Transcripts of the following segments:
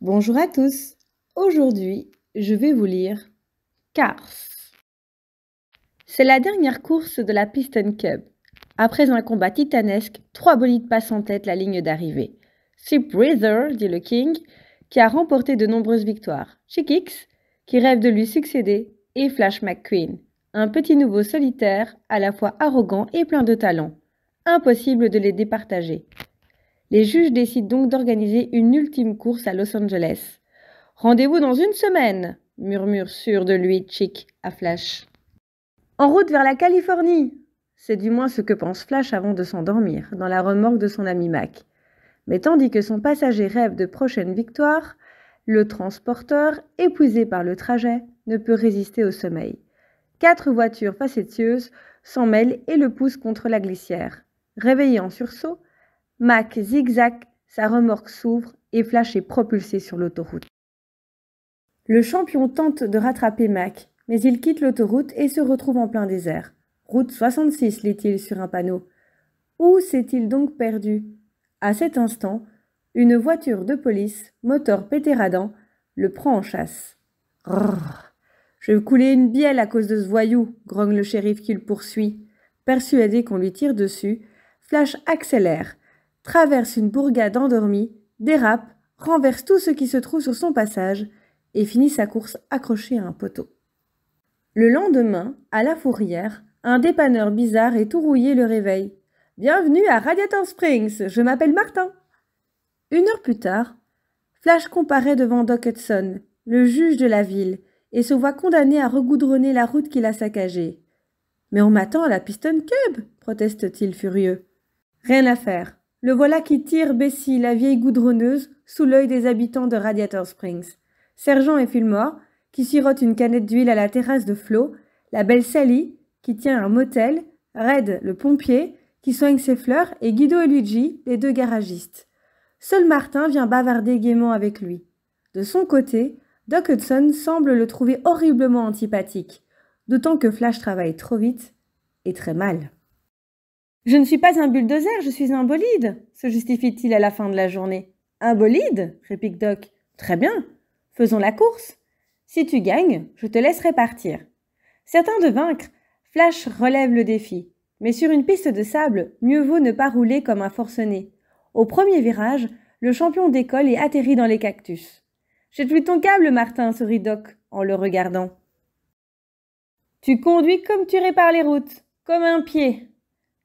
Bonjour à tous. Aujourd'hui, je vais vous lire Cars. C'est la dernière course de la Piston Cup. Après un combat titanesque, trois bolides passent en tête la ligne d'arrivée. Sip Breather, dit le King, qui a remporté de nombreuses victoires. Chick X, qui rêve de lui succéder, et Flash McQueen, un petit nouveau solitaire à la fois arrogant et plein de talent. Impossible de les départager. Les juges décident donc d'organiser une ultime course à Los Angeles. Rendez-vous dans une semaine, murmure sûr de lui Chick à Flash. En route vers la Californie C'est du moins ce que pense Flash avant de s'endormir, dans la remorque de son ami Mac. Mais tandis que son passager rêve de prochaine victoire le transporteur, épuisé par le trajet, ne peut résister au sommeil. Quatre voitures facétieuses s'en mêlent et le poussent contre la glissière. Réveillé en sursaut, Mac zigzag, sa remorque s'ouvre et Flash est propulsé sur l'autoroute. Le champion tente de rattraper Mac, mais il quitte l'autoroute et se retrouve en plein désert. Route 66, lit-il sur un panneau. Où s'est-il donc perdu À cet instant, une voiture de police, moteur pétéradant, le prend en chasse. Je couler une bielle à cause de ce voyou, grogne le shérif qui le poursuit. Persuadé qu'on lui tire dessus, Flash accélère, traverse une bourgade endormie, dérape, renverse tout ce qui se trouve sur son passage et finit sa course accrochée à un poteau. Le lendemain, à la fourrière, un dépanneur bizarre et tout rouillé le réveille. Bienvenue à Radiator Springs, je m'appelle Martin. Une heure plus tard, Flash comparaît devant Doc Hudson, le juge de la ville, et se voit condamné à regoudronner la route qu'il a saccagée. Mais on m'attend à la Piston Cube proteste-t-il furieux. Rien à faire. Le voilà qui tire Bessie, la vieille goudronneuse, sous l'œil des habitants de Radiator Springs. Sergent et Fillmore, qui sirote une canette d'huile à la terrasse de Flo, la belle Sally, qui tient un motel, Red, le pompier, qui soigne ses fleurs, et Guido et Luigi, les deux garagistes. Seul Martin vient bavarder gaiement avec lui. De son côté, Doc Hudson semble le trouver horriblement antipathique, d'autant que Flash travaille trop vite et très mal. Je ne suis pas un bulldozer, je suis un bolide, se justifie-t-il à la fin de la journée. Un bolide réplique Doc. Très bien, faisons la course. Si tu gagnes, je te laisserai partir. Certain de vaincre, Flash relève le défi. Mais sur une piste de sable, mieux vaut ne pas rouler comme un forcené. Au premier virage, le champion décolle et atterrit dans les cactus. J'ai vu ton câble, Martin, sourit Doc en le regardant. Tu conduis comme tu répares les routes, comme un pied,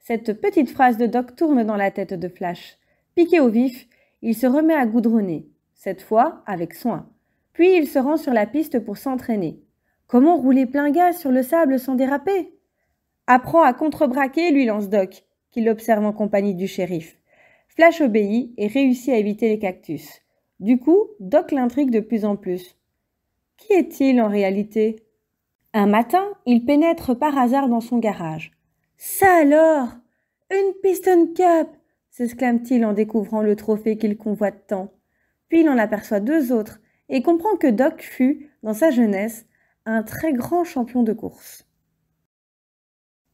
cette petite phrase de Doc tourne dans la tête de Flash. Piqué au vif, il se remet à goudronner, cette fois avec soin. Puis il se rend sur la piste pour s'entraîner. Comment rouler plein gaz sur le sable sans déraper Apprends à contrebraquer, lui lance Doc, qui l'observe en compagnie du shérif. Flash obéit et réussit à éviter les cactus. Du coup, Doc l'intrigue de plus en plus. Qui est-il en réalité Un matin, il pénètre par hasard dans son garage. Ça alors Une piston cup s'exclame-t-il en découvrant le trophée qu'il convoite tant. Puis il en aperçoit deux autres et comprend que Doc fut, dans sa jeunesse, un très grand champion de course.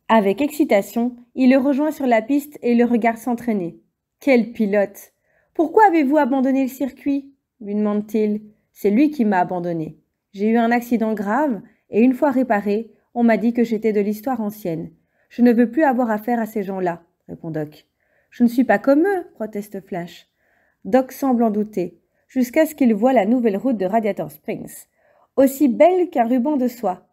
Avec excitation, il le rejoint sur la piste et le regarde s'entraîner. Quel pilote Pourquoi avez-vous abandonné le circuit lui demande-t-il. C'est lui qui m'a abandonné. J'ai eu un accident grave et une fois réparé, on m'a dit que j'étais de l'histoire ancienne. Je ne veux plus avoir affaire à ces gens-là, répond Doc. Je ne suis pas comme eux, proteste Flash. Doc semble en douter, jusqu'à ce qu'il voie la nouvelle route de Radiator Springs, aussi belle qu'un ruban de soie.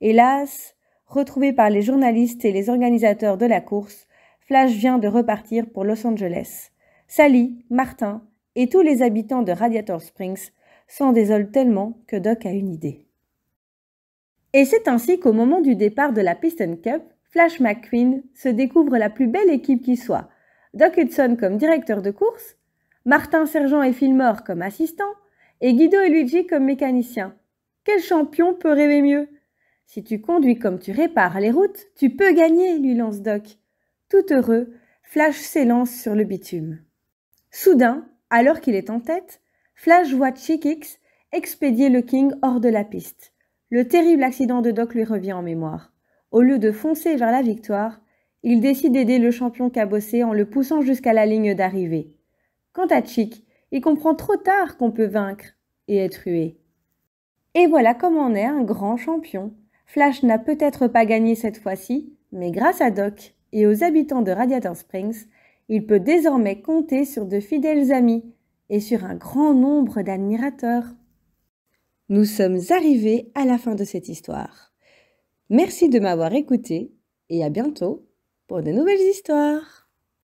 Hélas, retrouvé par les journalistes et les organisateurs de la course, Flash vient de repartir pour Los Angeles. Sally, Martin et tous les habitants de Radiator Springs s'en désolent tellement que Doc a une idée. Et c'est ainsi qu'au moment du départ de la Piston Cup, Flash McQueen se découvre la plus belle équipe qui soit. Doc Hudson comme directeur de course, Martin Sergent et Fillmore comme assistants, et Guido et Luigi comme mécaniciens. Quel champion peut rêver mieux Si tu conduis comme tu répares les routes, tu peux gagner, lui lance Doc. Tout heureux, Flash s'élance sur le bitume. Soudain, alors qu'il est en tête, Flash voit Chick-X expédier le King hors de la piste. Le terrible accident de Doc lui revient en mémoire au lieu de foncer vers la victoire, il décide d'aider le champion cabossé en le poussant jusqu'à la ligne d'arrivée. Quant à Chick, il comprend trop tard qu'on peut vaincre et être hué. Et voilà comment on est un grand champion. Flash n'a peut-être pas gagné cette fois-ci, mais grâce à Doc et aux habitants de Radiator Springs, il peut désormais compter sur de fidèles amis et sur un grand nombre d'admirateurs. Nous sommes arrivés à la fin de cette histoire. Merci de m'avoir écouté et à bientôt pour de nouvelles histoires.